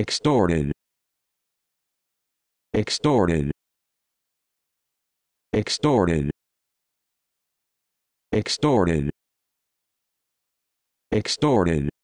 extorted extorted extorted extorted extorted